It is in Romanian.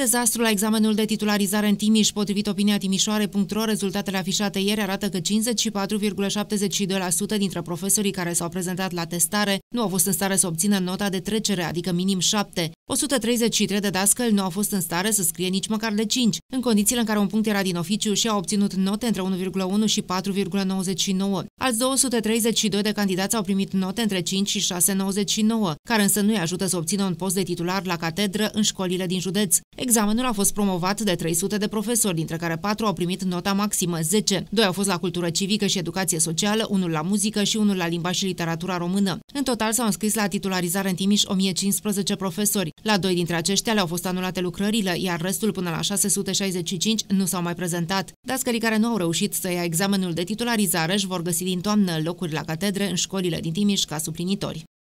Dezastru la examenul de titularizare în Timiș, potrivit opinia timișoare.ro, rezultatele afișate ieri arată că 54,72% dintre profesorii care s-au prezentat la testare nu au fost în stare să obțină nota de trecere, adică minim 7. 133 de dascăl nu au fost în stare să scrie nici măcar de 5, în condițiile în care un punct era din oficiu și a obținut note între 1,1 și 4,99. Alți 232 de candidați au primit note între 5 și 6,99, care însă nu-i ajută să obțină un post de titular la catedră în școlile din județ. Examenul a fost promovat de 300 de profesori, dintre care 4 au primit nota maximă, 10. 2 au fost la cultură civică și educație socială, unul la muzică și unul la limba și literatura română. În tot total s-au înscris la titularizare în Timiș 1015 profesori. La doi dintre aceștia le-au fost anulate lucrările, iar restul până la 665 nu s-au mai prezentat. Dascării care nu au reușit să ia examenul de titularizare își vor găsi din toamnă locuri la catedre în școlile din Timiș ca suplinitori.